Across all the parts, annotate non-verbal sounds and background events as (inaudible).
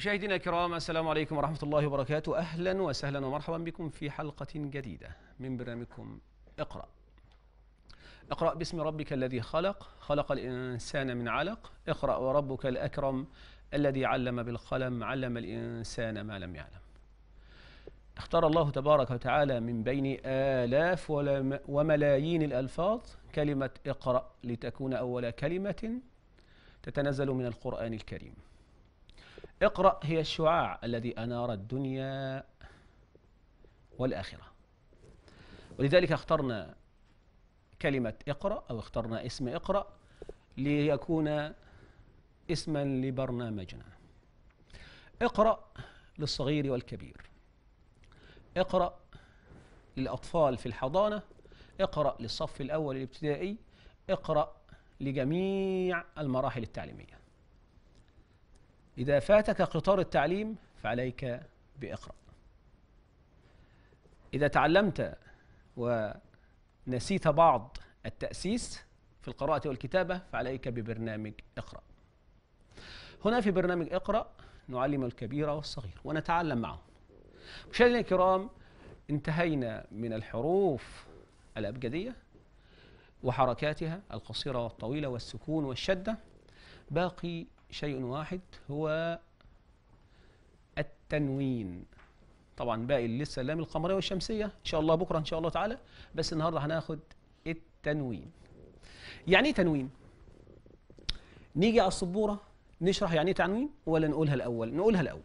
مشاهدينا الكرام السلام عليكم ورحمة الله وبركاته أهلا وسهلا ومرحبا بكم في حلقة جديدة من برنامجكم اقرأ اقرأ باسم ربك الذي خلق خلق الإنسان من علق اقرأ وربك الأكرم الذي علم بالقلم علم الإنسان ما لم يعلم اختار الله تبارك وتعالى من بين آلاف وملايين الألفاظ كلمة اقرأ لتكون أول كلمة تتنزل من القرآن الكريم اقرأ هي الشعاع الذي أنار الدنيا والآخرة ولذلك اخترنا كلمة اقرأ أو اخترنا اسم اقرأ ليكون اسما لبرنامجنا اقرأ للصغير والكبير اقرأ للأطفال في الحضانة اقرأ للصف الأول الابتدائي اقرأ لجميع المراحل التعليمية إذا فاتك قطار التعليم فعليك بإقرأ إذا تعلمت ونسيت بعض التأسيس في القراءة والكتابة فعليك ببرنامج اقرأ. هنا في برنامج اقرأ نعلم الكبير والصغير ونتعلم معهم. مشاهدينا الكرام انتهينا من الحروف الأبجدية وحركاتها القصيرة والطويلة والسكون والشدة باقي شيء واحد هو التنوين طبعا باقي لسه اللام القمريه والشمسيه ان شاء الله بكره ان شاء الله تعالى بس النهارده هناخد التنوين يعني ايه تنوين نيجي على السبوره نشرح يعني ايه تنوين ولا نقولها الاول نقولها الاول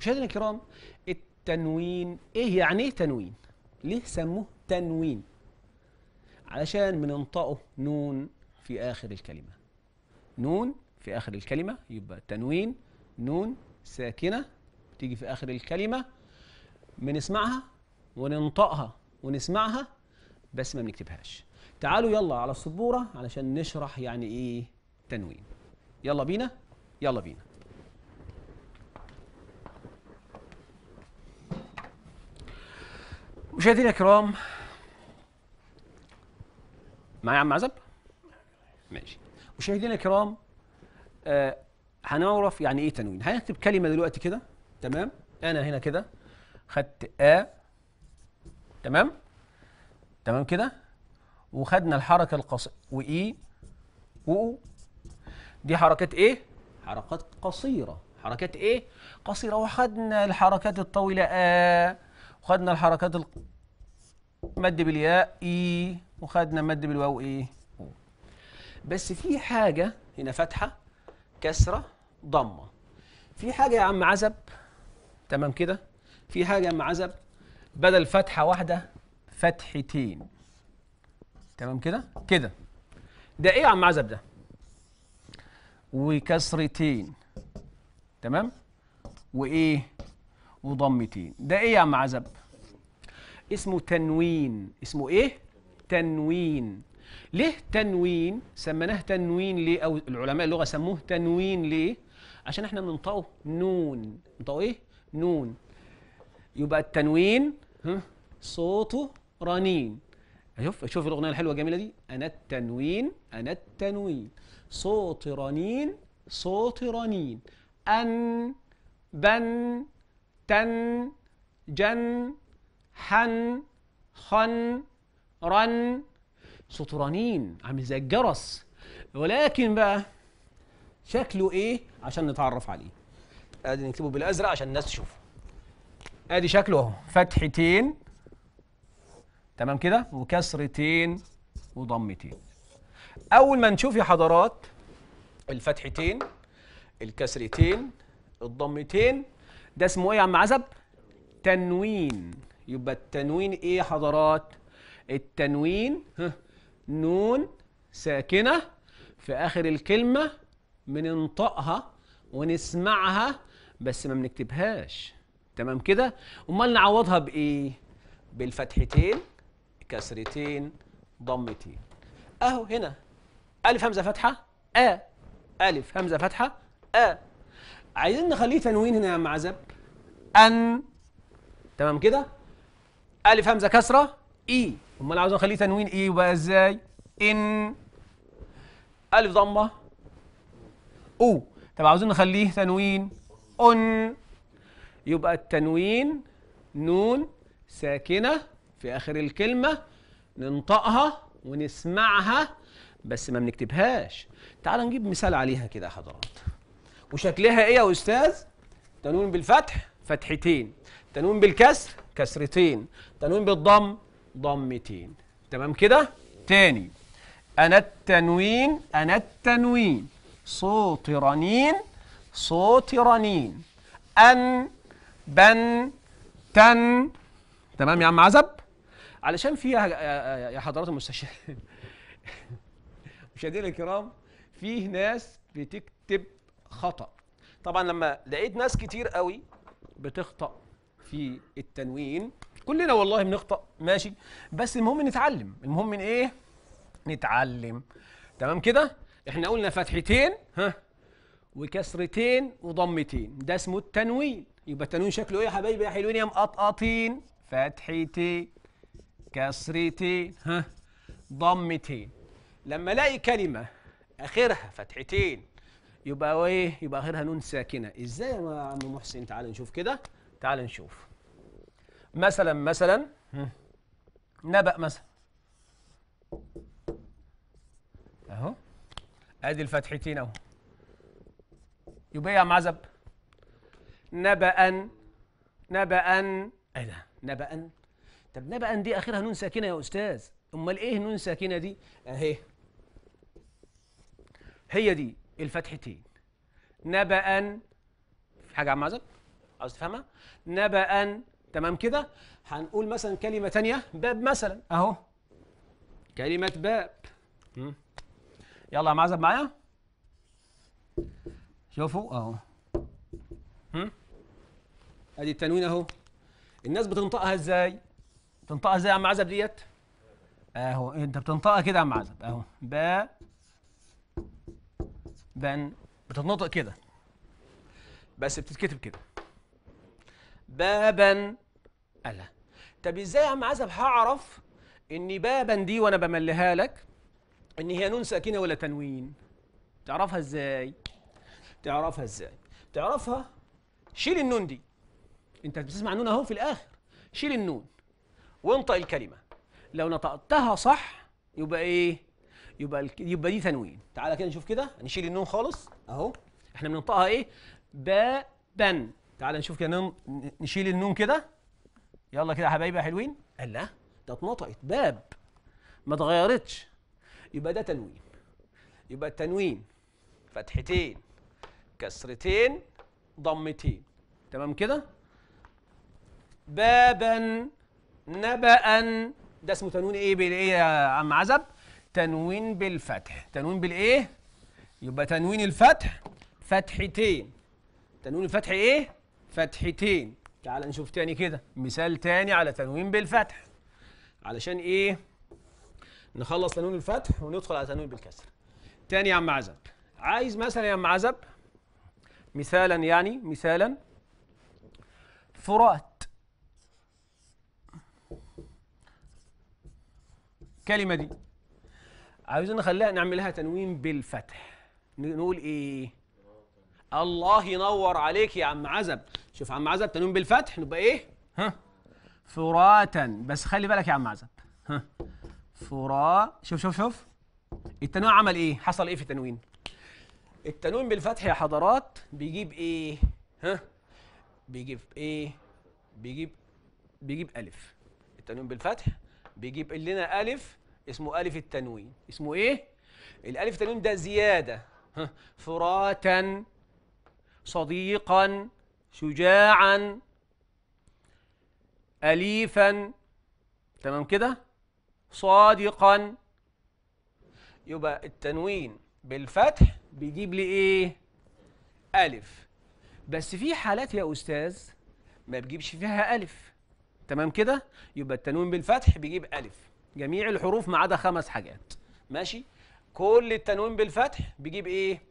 مشاهدينا الكرام التنوين ايه يعني ايه تنوين ليه سموه تنوين علشان بننطقه نون في اخر الكلمه نون في اخر الكلمه يبقى تنوين نون ساكنه تيجي في اخر الكلمه بنسمعها وننطقها ونسمعها بس ما بنكتبهاش تعالوا يلا على السبوره علشان نشرح يعني ايه تنوين يلا بينا يلا بينا مشاهدينا الكرام معايا عم عزب ماشي مشاهدينا الكرام آه، هنعرف يعني ايه تنوين هنكتب كلمه دلوقتي كده تمام انا هنا كده خدت ا تمام تمام كده وخدنا الحركه القص واي وأو دي حركات ايه حركات قصيره حركات ايه قصيره وخدنا الحركات الطويله ا وخدنا الحركات ال... مد بالياء اي وخدنا مد بالواو ايه بس في حاجه هنا فاتحه كسرة ضمة في حاجة يا عم عزب تمام كده في حاجة يا عم عزب بدل فتحة واحدة فتحتين تمام كده كده ده ايه يا عم عزب ده وكسرتين تمام وايه وضمتين ده ايه يا عم عزب اسمه تنوين اسمه ايه تنوين ليه تنوين سميناه تنوين ليه او العلماء اللغه سموه تنوين ليه عشان احنا بننطقه نون نطقه ايه نون يبقى التنوين صوته رنين شوف شوف الاغنيه الحلوه الجميله دي انا التنوين انا التنوين صوت رنين صوت رنين ان بن تن جن حن خن رن سطرانين عامل زي الجرس ولكن بقى شكله ايه عشان نتعرف عليه ادي نكتبه بالازرق عشان الناس تشوفه ادي شكله اهو فتحتين تمام كده وكسرتين وضمتين اول ما نشوف يا حضرات الفتحتين الكسرتين الضمتين ده اسمه ايه يا عم عزب تنوين يبقى التنوين ايه يا حضرات التنوين ها نون ساكنة في آخر الكلمة بننطقها ونسمعها بس ما بنكتبهاش تمام كده امال نعوضها بايه بالفتحتين كسرتين ضمتين اهو هنا الف همزه فتحه ا الف همزه فتحه ا عايزين نخليه تنوين هنا يا عم عزب ان تمام كده الف همزه كسره اي امال عاوز اخليه تنوين ايه بقى ازاي ان الف ضمه او طب عاوزين نخليه تنوين ان يبقى التنوين نون ساكنه في اخر الكلمه ننطقها ونسمعها بس ما بنكتبهاش تعال نجيب مثال عليها كده يا حضرات وشكلها ايه يا استاذ تنوين بالفتح فتحتين تنوين بالكسر كسرتين تنوين بالضم ضمتين تمام كده تاني أنا التنوين أنا التنوين صوت رنين صوت رنين أن بن تن تمام يا عم عزب علشان في يا حضرات المستشارين (laughs) مشاهدينا الكرام فيه ناس بتكتب خطأ طبعا لما لقيت ناس كتير قوي بتخطأ في التنوين كلنا والله بنخطأ ماشي بس المهم نتعلم المهم من ايه نتعلم تمام كده احنا قلنا فتحتين ها وكسرتين وضمتين ده اسمه التنوين يبقى التنوين شكله ايه يا حبايبي يا حلوين يا مقطقطين فتحتين كسرتين ها ضمتين لما الاقي كلمه اخرها فتحتين يبقى ايه يبقى اخرها نون ساكنه ازاي يا عم محسن تعال نشوف كده تعال نشوف مثلا مثلا نبأ مثلا اهو ادي الفتحتين اهو يبقى ايه يا معزب نبأ نبأ ايه ده نبأ طب نبأ دي اخرها نون ساكنه يا استاذ امال ايه نون ساكنه دي اهي هي دي الفتحتين نبأ في حاجه يا معزب عاوز تفهمها نبأ تمام كده هنقول مثلا كلمة تانية باب مثلا أهو كلمة باب يلا يا معزب معايا شوفوا أهو ادي التنوين اهو الناس بتنطقها ازاي بتنطقها ازاي يا عم عزب ديت اهو انت بتنطقها كده يا عم عزب اهو با بن بتتنطق كده بس بتتكتب كده بابا مساله طب ازاي يا عم عزب هعرف ان بابا دي وانا بملها لك ان هي نون ساكنه ولا تنوين تعرفها ازاي تعرفها ازاي تعرفها شيل النون دي انت بتسمع نون اهو في الاخر شيل النون وانطق الكلمه لو نطقتها صح يبقى ايه يبقى يبقى دي تنوين تعالى كده نشوف كده نشيل النون خالص اهو احنا بننطقها ايه بابا تعالى نشوف كده نشيل النون كده يلا كده يا حبايبي حلوين قال لا ده اتنطقت باب ما اتغيرتش يبقى ده تنوين يبقى التنوين فتحتين كسرتين ضمتين تمام كده بابا نبأ ده اسمه تنوين ايه بالايه يا عم عزب تنوين بالفتح تنوين بالايه يبقى تنوين الفتح فتحتين تنوين الفتح ايه فتحتين تعال نشوف تاني كده مثال تاني على تنوين بالفتح علشان ايه نخلص تنوين الفتح وندخل على تنوين بالكسر تاني يا عم عزب عايز مثلا يا عم عزب مثالا يعني مثالا فرات الكلمه دي عايزين نخليها نعملها تنوين بالفتح نقول ايه الله ينور عليك يا عم عزب شوف يا عم عزب تنوين بالفتح نبقى ايه ها فراتا بس خلي بالك يا عم عزب ها فرا شوف شوف شوف التنوين عمل ايه حصل ايه في التنوين التنوين بالفتح يا حضرات بيجيب ايه ها بيجيب ايه بيجيب بيجيب الف التنوين بالفتح بيجيب لنا الف اسمه الف التنوين اسمه ايه الالف التنوين ده زياده ها فراتا صديقا شجاعا أليفا تمام كده صادقا يبقى التنوين بالفتح بيجيب لي ايه ألف بس في حالات يا أستاذ ما بيجيبش فيها ألف تمام كده يبقى التنوين بالفتح بيجيب ألف جميع الحروف ما عدا خمس حاجات ماشي كل التنوين بالفتح بيجيب ايه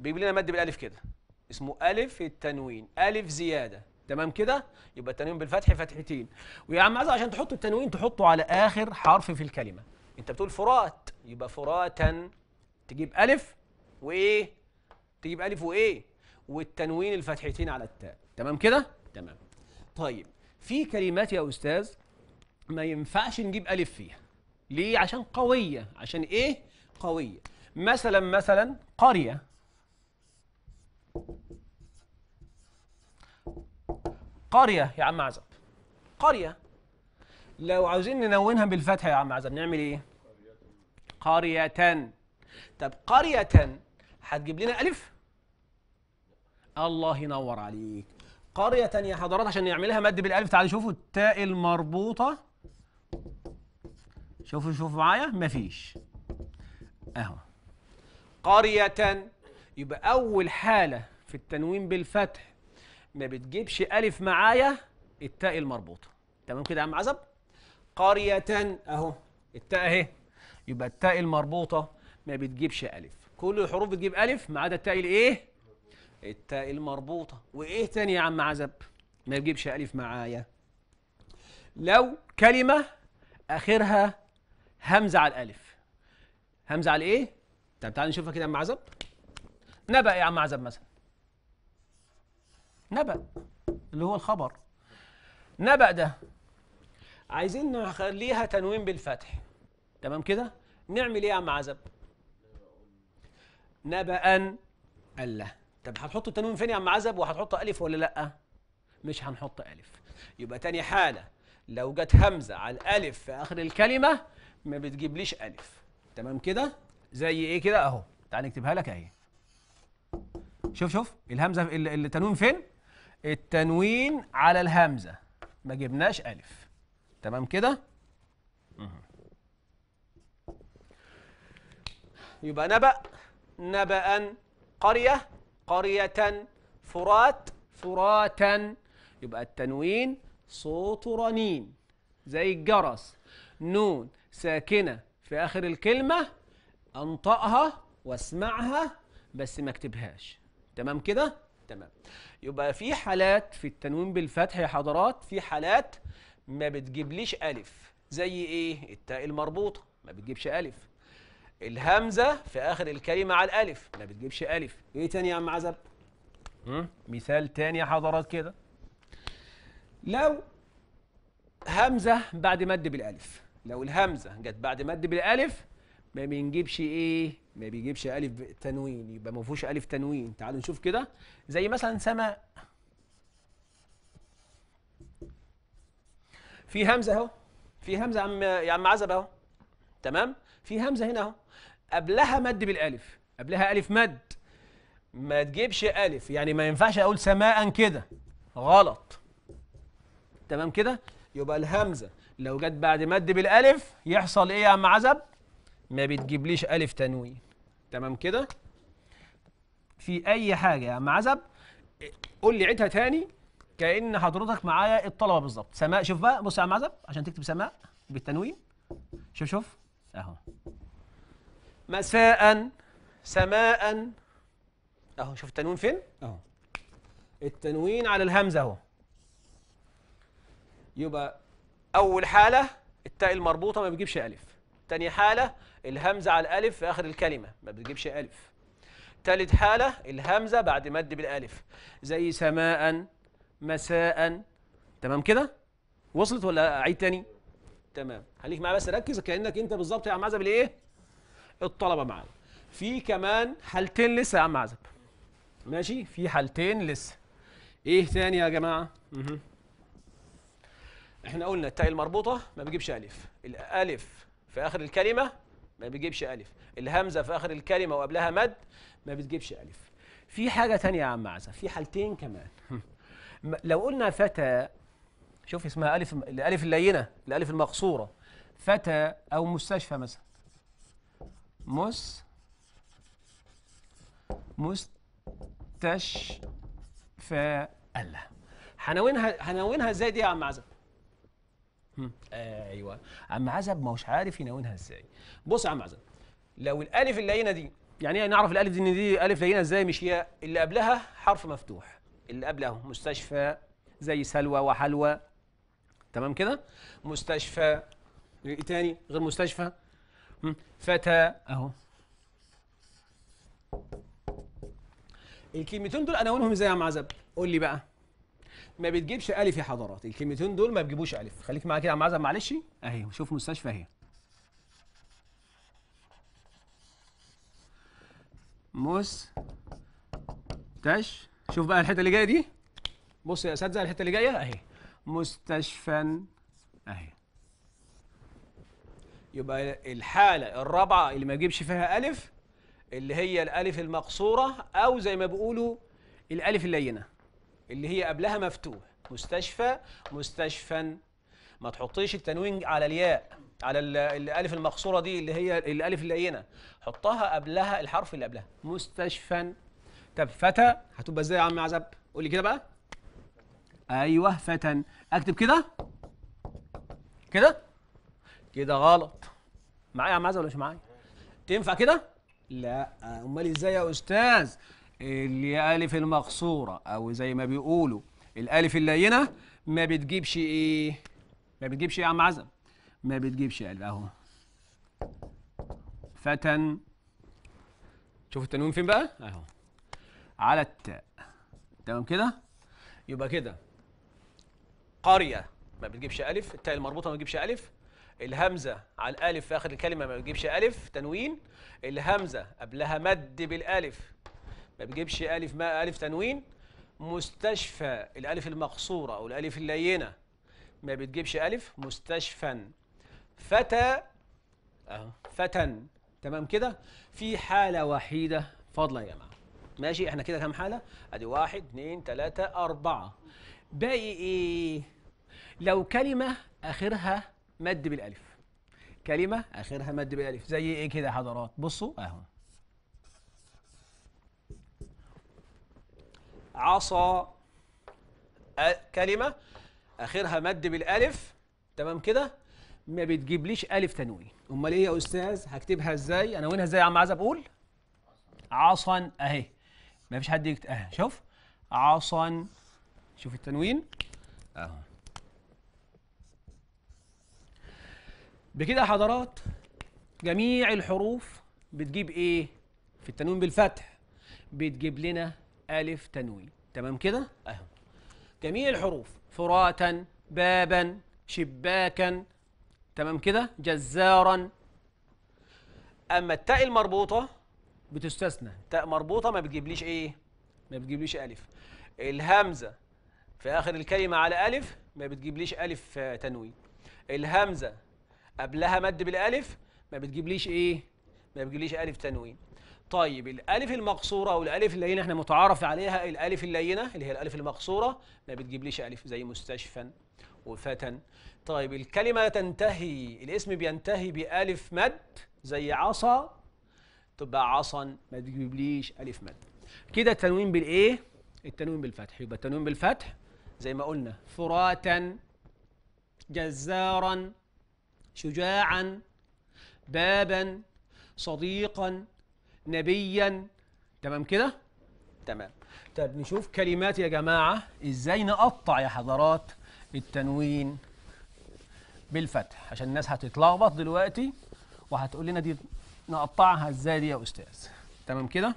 بيجيب لنا مد بالالف كده اسمه ألف التنوين ألف زيادة تمام كده يبقى التنوين بالفتح فتحتين ويا عم عايز عشان تحط التنوين تحطه على آخر حرف في الكلمة أنت بتقول فرات يبقى فراتا تجيب ألف وإيه تجيب ألف وإيه والتنوين الفتحتين على التاء تمام كده تمام طيب في كلمات يا أستاذ ما ينفعش نجيب ألف فيها ليه عشان قوية عشان إيه قوية مثلا مثلا قرية قرية يا عم عزب قرية لو عاوزين ننونها بالفتحة يا عم عزب نعمل ايه؟ قرية طب قرية هتجيب لنا ألف الله ينور عليك قرية يا حضرات عشان نعملها مد بالألف تعالوا شوفوا التاء المربوطة شوفوا شوفوا معايا مفيش أهو قرية يبقى أول حالة في التنوين بالفتح ما بتجيبش ألف معايا التاء المربوطة تمام كده يا عم عزب قرية أهو التاء أهي يبقى التاء المربوطة ما بتجيبش ألف كل الحروف بتجيب ألف ما عدا التاء الإيه؟ التاء المربوطة وإيه تاني يا عم عزب؟ ما بتجيبش ألف معايا لو كلمة آخرها همزة على الألف همزة على الإيه؟ طب تعالى نشوفها كده يا عم عزب نبأ يا عم عزب مثلا نبأ اللي هو الخبر نبأ ده عايزين نخليها تنوين بالفتح تمام كده نعمل ايه يا عم عزب نبأ ألا طب هتحط التنوين فين يا عم عزب وهتحط ألف ولا لأ مش هنحط ألف يبقى تاني حالة لو جت همزة على الألف في آخر الكلمة ما بتجيبليش ألف تمام كده زي ايه كده اهو تعال نكتبها لك اهي شوف شوف الهمزه التنوين فين التنوين على الهمزه ما جبناش الف تمام كده يبقى نبأ نبأ قرية قرية فرات فراتا يبقى التنوين صوت رنين زي الجرس نون ساكنة في آخر الكلمة أنطقها واسمعها بس ما اكتبهاش تمام كده تمام يبقى في حالات في التنوين بالفتح يا حضرات في حالات ما بتجيبليش الف زي ايه التاء المربوطه ما بتجيبش الف الهمزه في اخر الكلمه على الالف ما بتجيبش الف ايه تاني يا عم عزب مثال تاني يا حضرات كده لو همزه بعد مد بالالف لو الهمزه جت بعد مد بالالف ما بنجيبش ايه ما بيجيبش الف تنوين يبقى ما فيهوش الف تنوين تعالوا نشوف كده زي مثلا سماء في همزه اهو في همزه يا عم يا عم عزب اهو تمام في همزه هنا اهو قبلها مد بالالف قبلها الف مد ما تجيبش الف يعني ما ينفعش اقول سماء كده غلط تمام كده يبقى الهمزه لو جت بعد مد بالالف يحصل ايه يا عم عزب ما بتجيبليش ألف تنوين تمام كده في أي حاجة يا عم عزب قول لي عيدها تاني كأن حضرتك معايا الطلبة بالظبط سماء شوف بقى بص يا عم عزب عشان تكتب سماء بالتنوين شوف شوف أهو مساء سماء أهو شوف التنوين فين؟ أهو التنوين على الهمزة أهو يبقى أول حالة التاء المربوطة ما بتجيبش ألف تاني حالة الهمزه على الالف في اخر الكلمه ما بتجيبش الف ثالث حاله الهمزه بعد مد بالالف زي سماء مساء تمام كده وصلت ولا اعيد تاني تمام خليك معايا بس ركز كانك انت بالظبط يا عم عزب الايه الطلبه معانا في كمان حالتين لسه يا عم عزب ماشي في حالتين لسه ايه تاني يا جماعه مه. احنا قلنا التاء المربوطه ما بيجيبش الف الالف في اخر الكلمه ما بيجيبش ألف الهمزة في آخر الكلمة وقبلها مد ما بتجيبش ألف في حاجة تانية يا عم عزة في حالتين كمان لو قلنا فتى شوف اسمها ألف الألف اللينة الألف المقصورة فتى أو مستشفى مثلا مس مستشفى الله هنونها هنونها ازاي دي يا عم عزة آه ايوه عم عزب ما هوش عارف ينونها ازاي بص يا عم عزب لو الالف اللينه دي يعني ايه نعرف الالف دي ان دي الف لينه ازاي مش هي اللي قبلها حرف مفتوح اللي قبله مستشفى زي سلوى وحلوى تمام كده مستشفى ايه تاني غير مستشفى فتى اهو الكلمتين دول انونهم ازاي يا عم عزب قول لي بقى ما بتجيبش الف يا حضرات الكلمتين دول ما بيجيبوش الف خليك معايا كده يا عم معلش اهي شوف مستشفى اهي مس تش شوف بقى الحته اللي جايه دي بص يا اساتذه الحته اللي جايه اهي مستشفى اهي يبقى الحاله الرابعه اللي ما يجيبش فيها الف اللي هي الالف المقصوره او زي ما بيقولوا الالف اللينه اللي هي قبلها مفتوح مستشفى مستشفى ما تحطيش التنوين على الياء على الالف المقصوره دي اللي هي الالف اللينه حطها قبلها الحرف اللي قبلها مستشفى طب فتى هتبقى ازاي يا عم عزب قول لي كده بقى ايوه فتى اكتب كده كده كده غلط معايا يا عم عزب ولا مش معايا تنفع كده لا امال ازاي يا استاذ الالف المقصوره او زي ما بيقولوا الالف اللينه ما بتجيبش ايه ما بتجيبش ايه يا عم عزم ما بتجيبش الف اهو فتن شوف التنوين فين بقى اهو على التاء تمام كده يبقى كده قريه ما بتجيبش الف التاء المربوطه ما بتجيبش الف الهمزه على الالف في اخر الكلمه ما بتجيبش الف تنوين الهمزه قبلها مد بالالف ما بيجيبش ألف ما ألف تنوين مستشفى الألف المقصورة أو الألف اللينة ما بتجيبش ألف مستشفى فتى أهو فتى تمام كده في حالة وحيدة فاضلة يا جماعة ماشي احنا كده كام حالة؟ أدي واحد اثنين ثلاثة أربعة باقي إيه؟ لو كلمة آخرها مد بالألف كلمة آخرها مد بالألف زي إيه كده يا حضرات؟ بصوا أهو عصا كلمة آخرها مد بالألف تمام كده ما بتجيبليش ألف تنوين أمال إيه يا أستاذ هكتبها إزاي وينها إزاي يا عم عايز أقول عصا أهي ما فيش حد يكتب أهي شوف عصا شوف التنوين أهو بكده يا حضرات جميع الحروف بتجيب إيه في التنوين بالفتح بتجيب لنا ألف تنوين تمام كده أهو جميع الحروف فراتا بابا شباكا تمام كده جزارا أما التاء المربوطة بتستثنى تاء مربوطة ما بتجيبليش إيه ما بتجيبليش ألف الهمزة في آخر الكلمة على ألف ما بتجيبليش ألف آه، تنوين الهمزة قبلها مد بالألف ما بتجيبليش إيه ما بتجيبليش ألف تنوين طيب الالف المقصوره او الالف اللينه احنا متعارف عليها الالف اللينه اللي هي الالف المقصوره ما بتجيبليش الف زي مستشفى وفتى طيب الكلمه تنتهي الاسم بينتهي بالف مد زي عصا تبقى عصا ما تجيبليش الف مد كده التنوين بالايه التنوين بالفتح يبقى التنوين بالفتح زي ما قلنا فراتا جزارا شجاعا بابا صديقا نبيا تمام كده تمام طب نشوف كلمات يا جماعة ازاي نقطع يا حضرات التنوين بالفتح عشان الناس هتتلخبط دلوقتي وهتقول لنا دي نقطعها ازاي دي يا استاذ تمام كده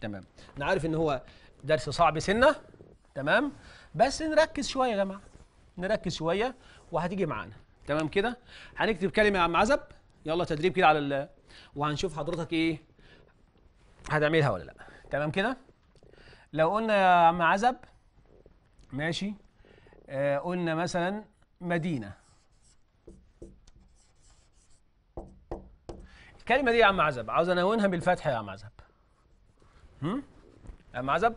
تمام انا عارف ان هو درس صعب سنه تمام بس نركز شويه يا جماعه نركز شويه وهتيجي معانا تمام كده هنكتب كلمه يا عم عزب يلا تدريب كده على ال... وهنشوف حضرتك ايه هتعملها ولا لا تمام كده لو قلنا يا عم عزب ماشي آه قلنا مثلا مدينه الكلمه دي يا عم عزب عاوز انونها بالفتحه يا عم عزب هم يا عم عزب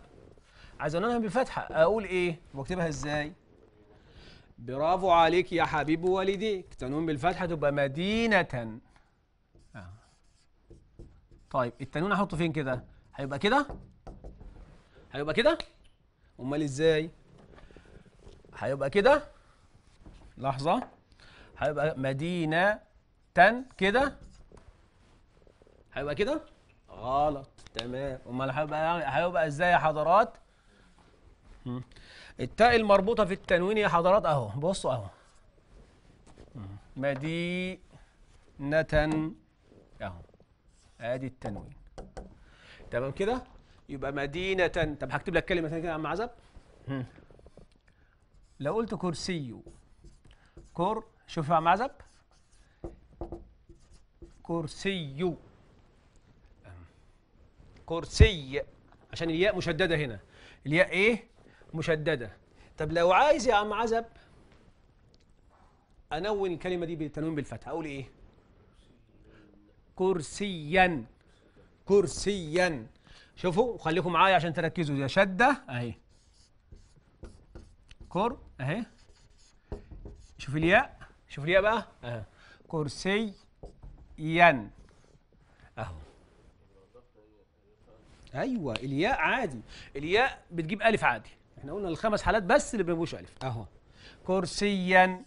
عايز انونها بالفتحه اقول ايه واكتبها ازاي برافو عليك يا حبيب والديك تنون بالفتحه تبقى مدينه طيب التنوين احطه فين كده هيبقى كده هيبقى كده امال ازاي هيبقى كده لحظه هيبقى مدينه تن كده هيبقى كده غلط تمام امال هيبقى يعني، هيبقى ازاي يا حضرات التاء المربوطه في التنوين يا حضرات اهو بصوا اهو مدينه ادي التنوين تمام كده يبقى مدينة طب هكتب لك كلمة ثانية كده يا عم عزب لو قلت كرسي كر شوف يا عم عزب كرسي كرسي عشان الياء مشددة هنا الياء ايه مشددة طب لو عايز يا عم عزب انون الكلمة دي بالتنوين بالفتحة اقول ايه كرسيا كرسيا شوفوا خليكم معايا عشان تركزوا يا شده اهي كر اهي شوف الياء شوف الياء بقى اهي كرسيا اهو ايوه الياء عادي الياء بتجيب الف عادي احنا قلنا الخمس حالات بس اللي بيجيبوش الف اهو كرسيا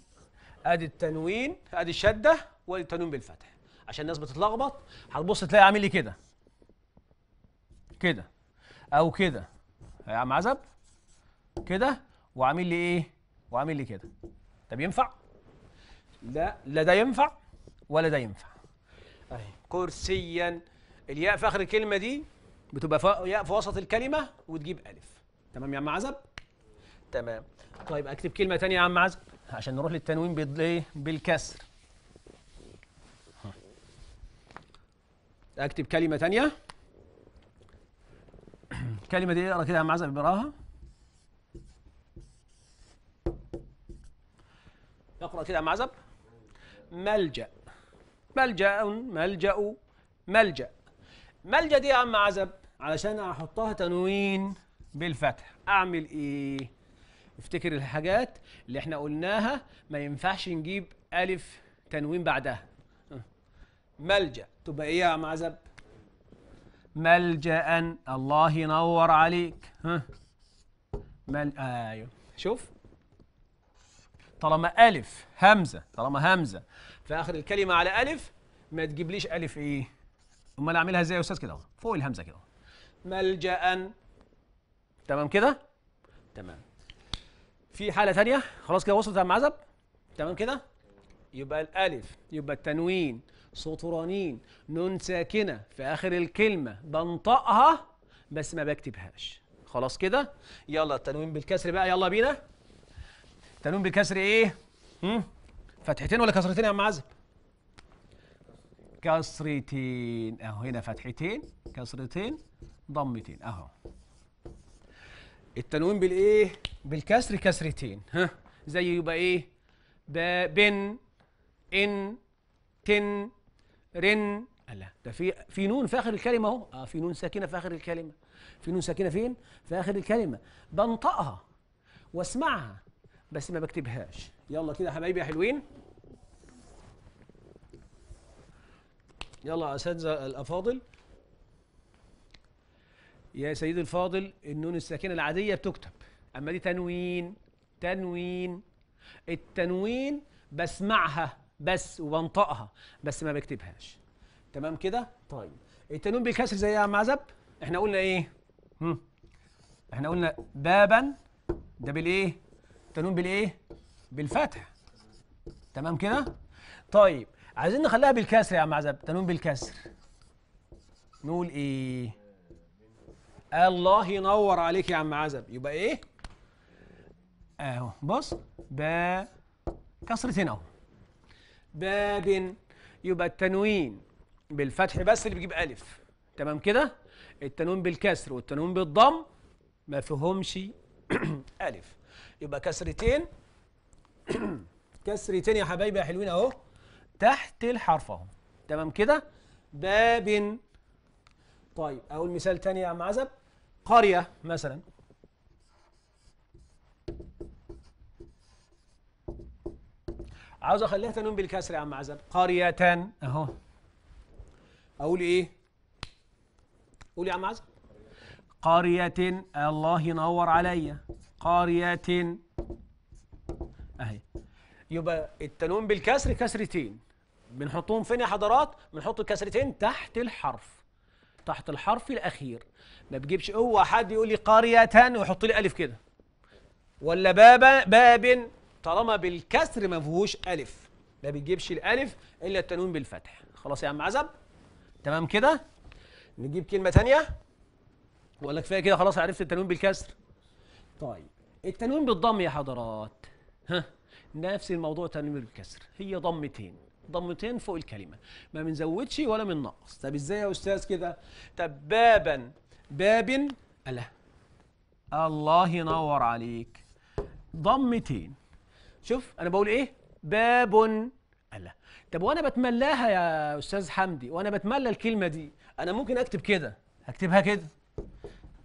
ادي التنوين ادي الشده وادي التنوين بالفتح عشان الناس بتتلخبط هتبص تلاقي عامل لي كده كده او كده يا عم عزب كده وعامل لي ايه وعامل لي كده طب ينفع لا لا ده ينفع ولا ده ينفع اهي كرسيا الياء في اخر الكلمه دي بتبقى ياء في وسط الكلمه وتجيب الف تمام يا عم عزب تمام طيب اكتب كلمه ثانيه يا عم عزب عشان نروح للتنوين بالايه بالكسر اكتب كلمه ثانيه الكلمه دي اقرا كده يا عم عزب اقراها اقرا كده يا عم عزب ملجا ملجا ملجا ملجا ملجا دي يا عم عزب علشان احطها تنوين بالفتح اعمل ايه افتكر الحاجات اللي احنا قلناها ما ينفعش نجيب الف تنوين بعدها ملجأ تبقى إيه يا معزب ملجأ الله ينور عليك ها مل... أيوه شوف طالما ألف همزة طالما همزة في آخر الكلمة على ألف ما تجيبليش ألف إيه أمال أعملها إزاي يا أستاذ كده فوق الهمزة كده ملجأ تمام كده تمام في حالة ثانيه خلاص كده وصلت يا معزب تمام كده يبقى الألف يبقى التنوين رنين نون ساكنة في آخر الكلمة بنطقها بس ما بكتبهاش خلاص كده يلا التنوين بالكسر بقى يلا بينا تنوين بالكسر ايه هم؟ فتحتين ولا كسرتين يا عم عزب كسرتين اهو هنا فتحتين كسرتين ضمتين اهو التنوين بالايه بالكسر كسرتين ها زي يبقى ايه بن ان تن رن الله ده في في نون في اخر الكلمه اهو اه في نون ساكنه في اخر الكلمه في نون ساكنه فين في اخر الكلمه بنطقها واسمعها بس ما بكتبهاش يلا كده يا حبايبي يا حلوين يلا يا اساتذه الافاضل يا سيدي الفاضل النون الساكنه العاديه بتكتب اما دي تنوين تنوين التنوين بسمعها بس وبنطقها بس ما بكتبهاش تمام كده طيب التنوين بالكسر زي يا معزب احنا قلنا ايه هم. احنا قلنا بابا ده بالايه تنوين بالايه بالفتح تمام كده طيب عايزين نخليها بالكسر يا عم عزب تنوين بالكسر نقول ايه الله ينور عليك يا عم عزب يبقى ايه اهو بص ب كسرتين اهو باب يبقى التنوين بالفتح بس اللي بيجيب ألف تمام كده التنوين بالكسر والتنوين بالضم ما فيهمش (clears throat) ألف يبقى كسرتين (clears throat) كسرتين يا حبايبي يا حلوين أهو تحت الحرف أهو تمام كده باب طيب أقول مثال تاني يا عم عزب قرية مثلا عاوز اخليها تنون بالكسر يا عم عزب قرية اهو اقول ايه قول يا عم عزب قرية الله ينور عليا قرية اهي يبقى التنون بالكسر كسرتين بنحطهم فين يا حضرات بنحط الكسرتين تحت الحرف تحت الحرف الاخير ما بجيبش اوعى حد يقول لي قرية ويحط لي الف كده ولا بابا باب طالما بالكسر ما فيهوش ألف ما بتجيبش الألف إلا التنوين بالفتح خلاص يا عم عزب تمام كده نجيب كلمة وقال ولا كفاية كده خلاص عرفت التنوين بالكسر طيب التنوين بالضم يا حضرات ها نفس الموضوع التنوين بالكسر هي ضمتين ضمتين فوق الكلمة ما بنزودش ولا بننقص طب ازاي يا أستاذ كده طب بابا باب الله الله ينور عليك ضمتين شوف انا بقول ايه باب الله طب وانا بتملاها يا استاذ حمدي وانا بتملى الكلمه دي انا ممكن اكتب كده هكتبها كده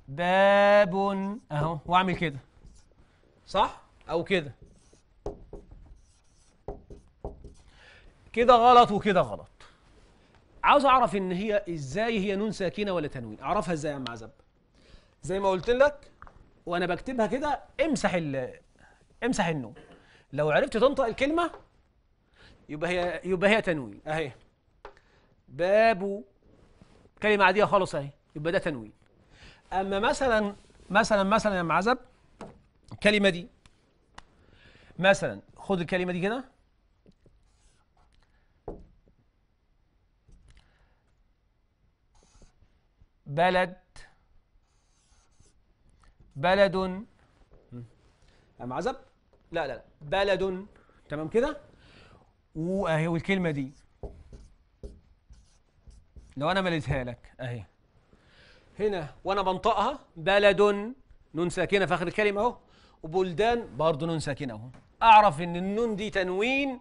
باب اهو واعمل كده صح او كده كده غلط وكده غلط عاوز اعرف ان هي ازاي هي نون ساكنه ولا تنوين اعرفها ازاي يا عم عزب زي ما قلت لك وانا بكتبها كده امسح ال امسح النون لو عرفت تنطق الكلمة يبقى هي يبقى هي تنوين اهي باب كلمة عادية خالص اهي يبقى ده تنوين اما مثلا مثلا مثلا يا معزب الكلمة دي مثلا خد الكلمة دي كده بلد بلد يا معزب لا لا لا بلد تمام كده واهي والكلمه دي لو انا مليتها لك اهي هنا وانا بنطقها بلد نون ساكنه في اخر الكلمه اهو وبلدان برضه نون ساكنه اهو اعرف ان النون دي تنوين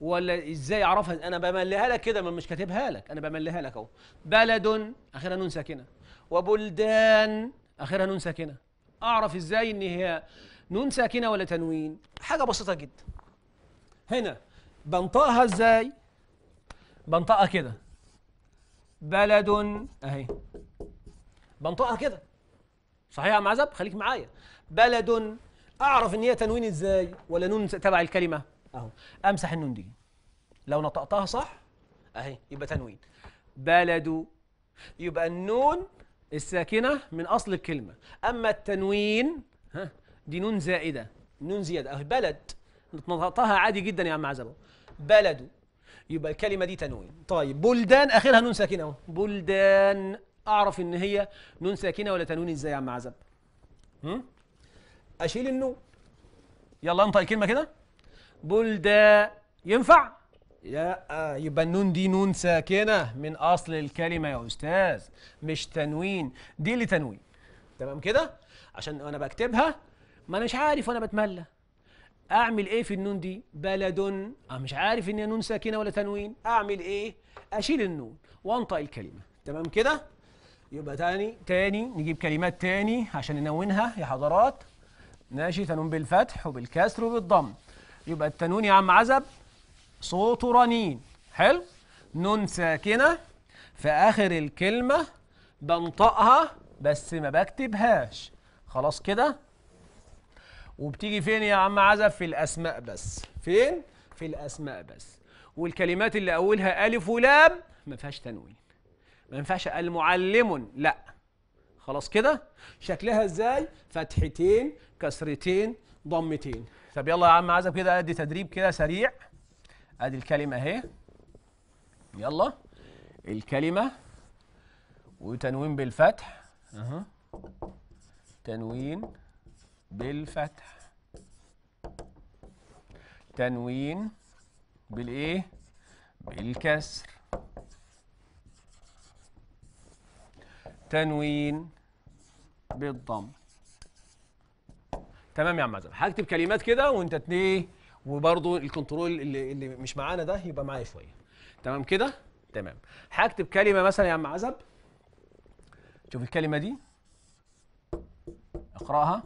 ولا ازاي اعرفها انا بمليها لك كده مش كاتبها لك انا بمليها لك اهو بلد اخرها نون ساكنه وبلدان اخرها نون ساكنه اعرف ازاي ان هي نون ساكنة ولا تنوين حاجة بسيطة جدا هنا بنطقها ازاي بنطقها كده بلد اهي بنطقها كده صحيح يا معزب خليك معايا بلد اعرف ان هي تنوين ازاي ولا نون تبع الكلمه اهو امسح النون دي لو نطقتها صح اهي يبقى تنوين بلد يبقى النون الساكنه من اصل الكلمه اما التنوين ها دي نون زائده نون زياده اهي بلد نطقها عادي جدا يا عم عزبه بلد يبقى الكلمه دي تنوين طيب بلدان اخرها نون ساكنه اهو بلدان اعرف ان هي نون ساكنه ولا تنوين ازاي يا عم عزب هم؟ اشيل النون يلا انطق الكلمه كده بلدا ينفع لا يبقى النون دي نون ساكنه من اصل الكلمه يا استاذ مش تنوين دي اللي تنوين تمام كده عشان انا بكتبها ما انا مش عارف وانا بتملى اعمل ايه في النون دي بلد انا مش عارف ان نون ساكنه ولا تنوين اعمل ايه اشيل النون وانطق الكلمه تمام كده يبقى تاني تاني نجيب كلمات تاني عشان ننونها يا حضرات ماشي تنون بالفتح وبالكسر وبالضم يبقى التنون يا عم عزب صوت رنين حلو نون ساكنه في اخر الكلمه بنطقها بس ما بكتبهاش خلاص كده وبتيجي فين يا عم عزب في الاسماء بس فين في الاسماء بس والكلمات اللي اولها الف ولام ما فيهاش تنوين ما ينفعش المعلم لا خلاص كده شكلها ازاي فتحتين كسرتين ضمتين طب يلا يا عم عزب كده ادي تدريب كده سريع ادي الكلمه اهي يلا الكلمه وتنوين بالفتح اها تنوين بالفتح تنوين بالايه بالكسر تنوين بالضم تمام يا عم عزب هكتب كلمات كده وانت اتنيه وبرضه الكنترول اللي, اللي مش معانا ده يبقى معايا شويه تمام كده تمام هكتب كلمه مثلا يا عم عزب شوف الكلمه دي اقراها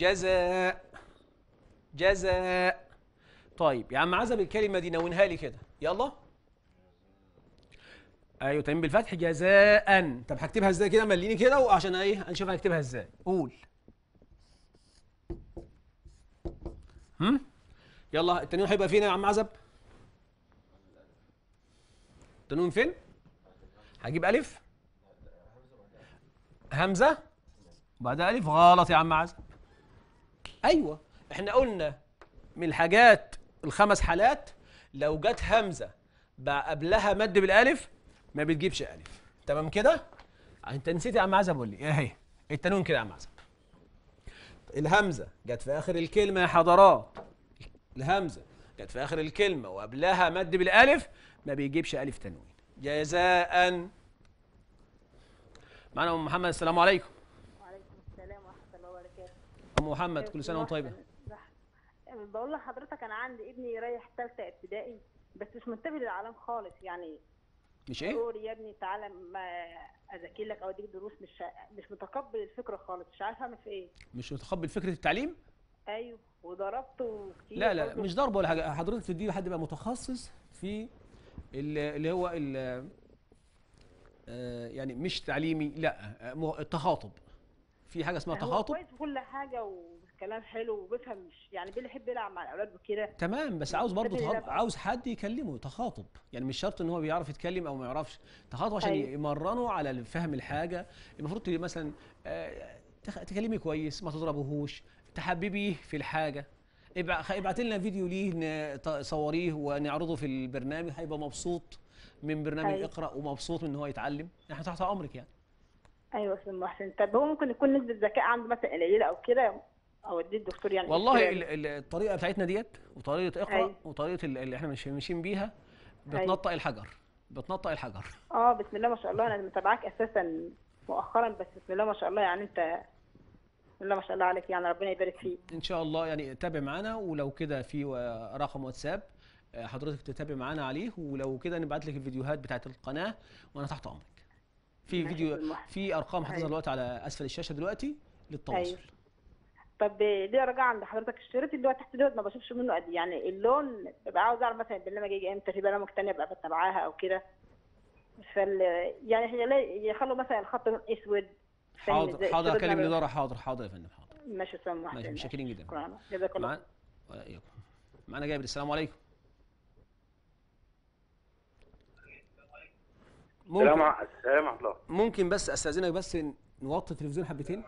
جزاء جزاء طيب يا عم عزب الكلمة دي نونها لي كده يلا ايوه تمام بالفتح جزاء طب هكتبها ازاي كده مليني كده وعشان ايه هنشوف هكتبها ازاي قول هم يلا التنوين هيبقى فين يا عم عزب التنوين فين هجيب الف همزه وبعدها الف غلط يا عم عزب ايوه احنا قلنا من الحاجات الخمس حالات لو جت همزه بقى قبلها مد بالالف ما بتجيبش الف تمام كده انت نسيت يا عم عزب قول لي ايه هي كده يا عم عزب الهمزه جت في اخر الكلمه يا حضرات الهمزه جت في اخر الكلمه وقبلها مد بالالف ما بيجيبش الف تنوين جزاء معنا ام محمد السلام عليكم ام محمد كل سنه وانت طيبه يعني بقول لحضرتك انا عندي ابني رايح ثالثه ابتدائي بس مش منتبه للعالم خالص يعني مش ايه؟ يا ابني تعالى اذاكر لك او اديك دروس مش مش متقبل الفكره خالص مش عارفه اعمل في ايه مش متقبل فكره التعليم؟ ايوه وضربته كتير لا لا مش ضربه ولا حاجه حضرتك تدي لحد بقى متخصص في اللي هو آه، يعني مش تعليمي لا التخاطب آه، في حاجه اسمها يعني تخاطب هو كويس كل حاجه وكلام حلو وبيفهم يعني بيحب يلعب مع الاولاد وكده تمام بس عاوز برضه تخاطب عاوز حد يكلمه تخاطب يعني مش شرط ان هو بيعرف يتكلم او ما يعرفش تخاطب عشان أيوه. يمرنه على فهم الحاجه المفروض مثلا آه، تكلمي كويس ما تضربهوش تحببيه في الحاجه ابعت لنا فيديو ليه صوريه ونعرضه في البرنامج هيبقى مبسوط من برنامج أيوه. اقرا ومبسوط من ان هو يتعلم احنا تحت امرك يعني ايوه استاذ محسن طب هو ممكن يكون نسبه ذكاء عنده مثلا قليله او كده اوديه الدكتور يعني والله الطريقه بتاعتنا ديت وطريقه اقرا أيوة. وطريقه اللي احنا ماشيين بيها أيوة. بتنطق أيوة. الحجر بتنطق الحجر اه بسم الله ما شاء الله انا متابعاك اساسا مؤخرا بس بسم الله ما شاء الله يعني انت بسم الله ما شاء الله عليك يعني ربنا يبارك فيك ان شاء الله يعني تابع معانا ولو كده في رقم واتساب آه، حضرتك تتابع معانا عليه ولو كده نبعت لك الفيديوهات بتاعت القناه وانا تحت امرك في فيديو في ارقام هتظهر أيوة. دلوقتي على اسفل الشاشه دلوقتي للتواصل أيوة. طب ليه رجع عند حضرتك اشتريت اللي هو تحت دوت ما بشوفش منه قد إيه؟ يعني اللون ببقى عاوز اعرف مثلا البرنامج يجي امتى في برامج ثانيه ببقى بتابعها او كده فال يعني هي يخلوا مثلا الخط لون اسود حاضر حاضر اكلم الاداره حاضر حاضر يا فندم حاضر ماشي سامح ماشي متشكرين جدا جزاك الله معانا جابر السلام عليكم ممكن السلام ورحمه الله ممكن بس استاذنك بس نوطي التلفزيون حبتين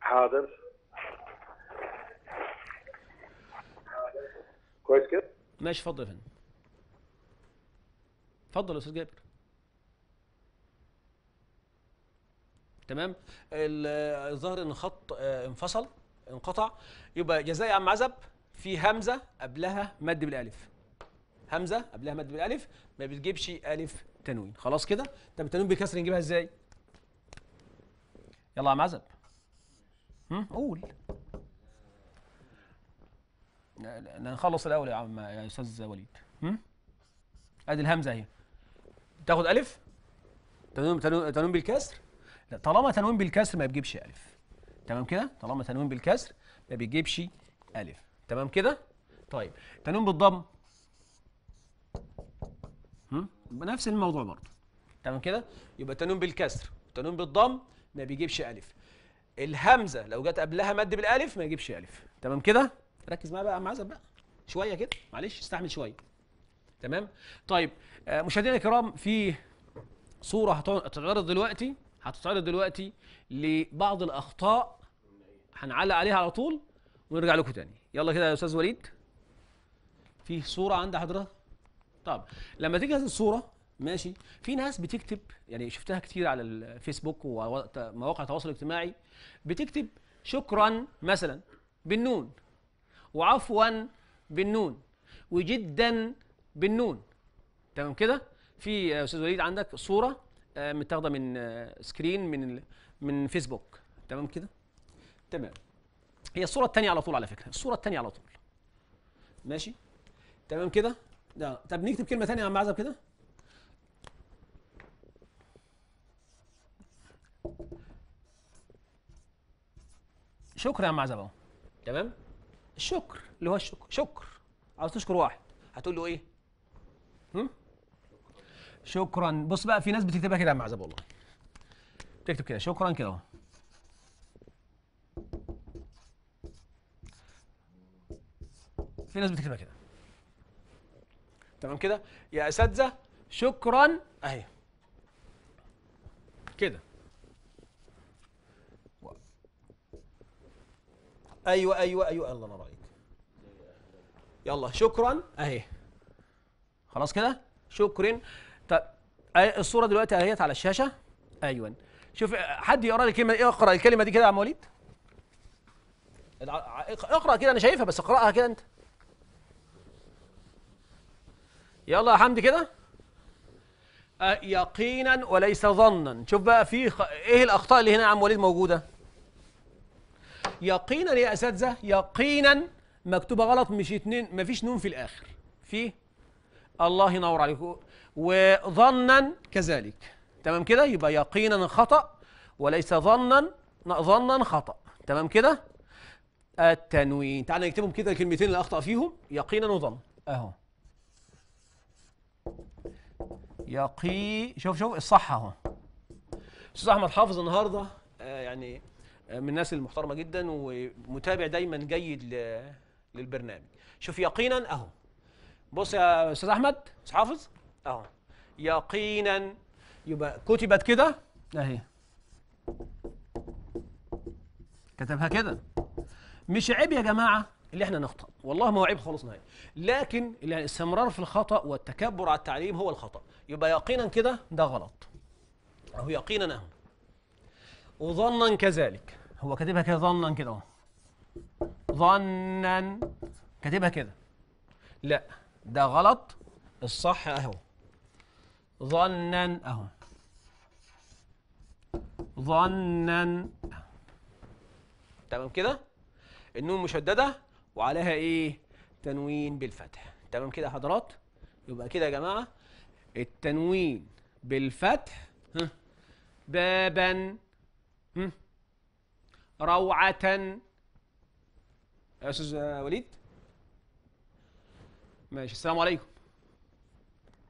حاضر كويس كده ماشي اتفضل يا فندم اتفضل يا استاذ جابر تمام الظاهر ان خط انفصل انقطع يبقى جزاء يا عم عزب في همزه قبلها مد بالالف همزه قبلها مد بالالف ما بتجيبش الف تنوين خلاص كده طب التنوين بكسر نجيبها ازاي يلا يا معزب قول نخلص الاول يا عم يا استاذ وليد ادي الهمزه اهي تاخد الف تنوين تنوين بالكسر لا طالما تنوين بالكسر ما بيجيبش الف تمام كده طالما تنوين بالكسر ما بيجيبش الف تمام كده طيب تنوين بالضم نفس الموضوع برضه تمام كده يبقى التنوين بالكسر التنوين بالضم ما بيجيبش الف الهمزه لو جت قبلها مد بالالف ما يجيبش الف تمام كده ركز معايا بقى يا عم عزب بقى شويه كده معلش استحمل شويه تمام طيب آه، مشاهدينا الكرام في صوره هتتعرض دلوقتي هتتعرض دلوقتي لبعض الاخطاء هنعلق عليها على طول ونرجع لكم تاني يلا كده يا استاذ وليد في صوره عند حضرتك طب لما تيجي هذه الصوره ماشي في ناس بتكتب يعني شفتها كتير على الفيسبوك ومواقع التواصل الاجتماعي بتكتب شكرا مثلا بالنون وعفوا بالنون وجدا بالنون تمام كده في استاذ وليد عندك صوره آه، متاخده من آه، سكرين من من فيسبوك تمام كده تمام هي الصوره الثانيه على طول على فكره الصوره الثانيه على طول ماشي تمام كده ده طب نكتب كلمه ثانيه يا عم عزب كده شكر يا عم عزب اهو تمام الشكر اللي هو الشكر شكر عاوز تشكر واحد هتقول له ايه هم؟ شكرا بص بقى في ناس بتكتبها كده يا عم عزب والله تكتب كده شكرا كده اهو في ناس بتكتبها كده تمام كده يا اساتذه شكرا اهي كده ايوه ايوه ايوه الله انا عليك يلا شكرا اهي خلاص كده شكرا طب الصوره دلوقتي اهيت على الشاشه ايوه شوف حد يقرا لي الكلمه اقرا الكلمه دي كده يا عم وليد اقرا كده انا شايفها بس اقراها كده انت يلا يا حمدي كده يقينا وليس ظنا شوف بقى في خ... ايه الاخطاء اللي هنا يا عم وليد موجوده يقينا يا اساتذه يقينا مكتوبه غلط مش اتنين مفيش نون في الاخر في الله ينور عليكم وظنا كذلك تمام كده يبقى يقينا خطا وليس ظنا ظنا خطا تمام كده التنوين تعال نكتبهم كده الكلمتين اللي اخطا فيهم يقينا وظن اهو يقي شوف شوف الصح اهو استاذ احمد حافظ النهارده آه، يعني آه، من الناس المحترمه جدا ومتابع دايما جيد للبرنامج شوف يقينا اهو بص يا استاذ احمد استاذ حافظ اهو يقينا يبقى كتبت كده اهي كتبها كده مش عيب يا جماعه اللي احنا نخطا والله ما هو عيب خالص نهائي لكن الاستمرار يعني في الخطا والتكبر على التعليم هو الخطا يبقى يقينا كده ده غلط أهو يقينا أهو وظنا كذلك هو كاتبها كده ظنا كده أهو ظنا كاتبها كده لا ده غلط الصح أهو ظنا أهو ظنا تمام كده النون مشددة وعليها إيه تنوين بالفتح تمام كده يا حضرات يبقى كده يا جماعة التنوين بالفتح بابا روعة يا أستاذ وليد ماشي السلام عليكم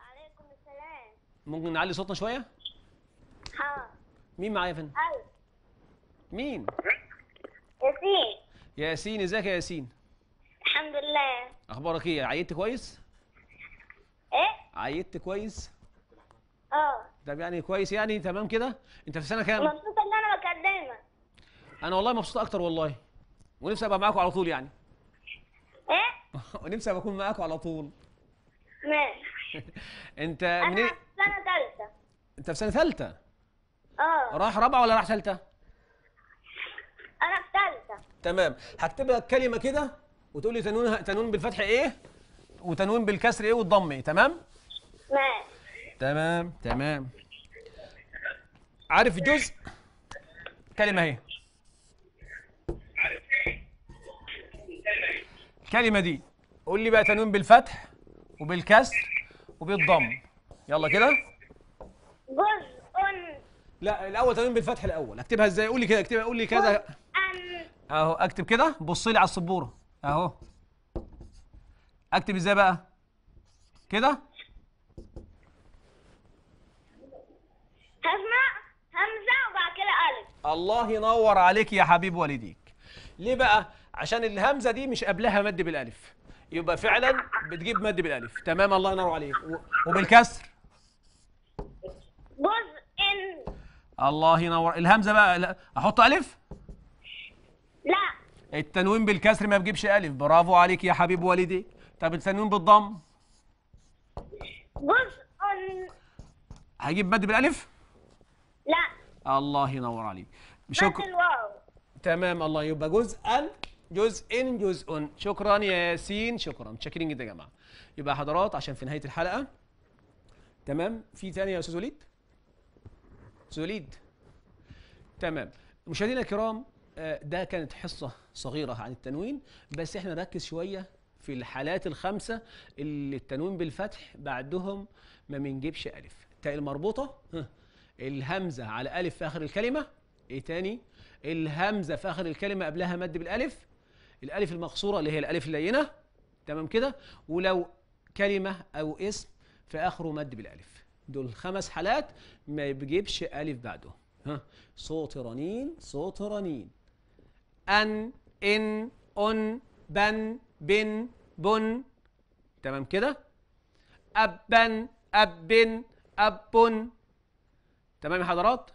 عليكم السلام ممكن نعلي صوتنا شوية؟ ها مين معايا يا فندم؟ مين؟ ياسين ياسين ازيك يا ياسين؟ الحمد لله اخبارك ايه؟ عيدت كويس؟ ايه عيدت كويس اه طب يعني كويس يعني تمام كده انت في سنه كام مبسوطه ان انا بكلمك انا والله مبسوطه اكتر والله ونفسي ابقى معاكم على طول يعني ايه (laughs) ونفسي ابقى اكون معاكم على طول ماشي (laughs) انت من انا في سنه ثالثه انت في سنه ثالثه اه راح رابعه ولا راح ثالثه انا في ثالثه تمام هكتب لك كلمه كده وتقول لي تنون تنون بالفتح ايه وتنوين بالكسر ايه والضم ايه تمام تمام تمام تمام عارف الجزء كلمه اهي الكلمه دي قول لي بقى تنوين بالفتح وبالكسر وبالضم يلا كده جزء لا الاول تنوين بالفتح الاول اكتبها ازاي قول لي كده اكتبها قول لي كذا اهو اكتب كده بص لي على السبوره اهو اكتب ازاي بقى كده همزه همزه وبعد كده الف الله ينور عليك يا حبيب والديك ليه بقى عشان الهمزه دي مش قبلها مد بالالف يبقى فعلا بتجيب مد بالالف تمام الله ينور عليك وبالكسر جزء الله ينور الهمزه بقى لا. احط الف لا التنوين بالكسر ما بجيبش الف برافو عليك يا حبيب والديك طب نسميهم بالضم جزء هجيب مد بالالف لا الله ينور عليك شكرا تمام الله يبقى جزءا جزء جزء شكرا يا ياسين شكرا متشكرين جدا يا جماعه يبقى حضرات عشان في نهايه الحلقه تمام في ثانيه يا استاذ وليد استاذ وليد تمام مشاهدينا الكرام آه، ده كانت حصه صغيره عن التنوين بس احنا نركز شويه في الحالات الخمسة اللي التنوين بالفتح بعدهم ما بنجيبش ألف التاء المربوطة الهمزة على ألف في آخر الكلمة إيه تاني الهمزة في آخر الكلمة قبلها مد بالألف الألف المقصورة اللي هي الألف اللينة تمام كده ولو كلمة أو اسم في آخره مد بالألف دول خمس حالات ما بيجيبش ألف بعدهم ها صوت رنين صوت رنين أن إن أن بن بن بن تمام كده أبا أب أب تمام يا حضرات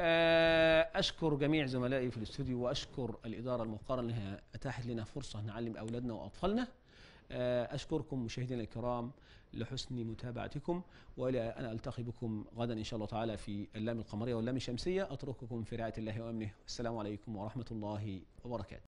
آه، أشكر جميع زملائي في الاستوديو وأشكر الإدارة المقارنة أنها أتاحت لنا فرصة نعلم أولادنا وأطفالنا آه، أشكركم مشاهدينا الكرام لحسن متابعتكم وإلى أن ألتقي بكم غدا إن شاء الله تعالى في اللام القمرية واللام الشمسية أترككم في رعاية الله وأمنه والسلام عليكم ورحمة الله وبركاته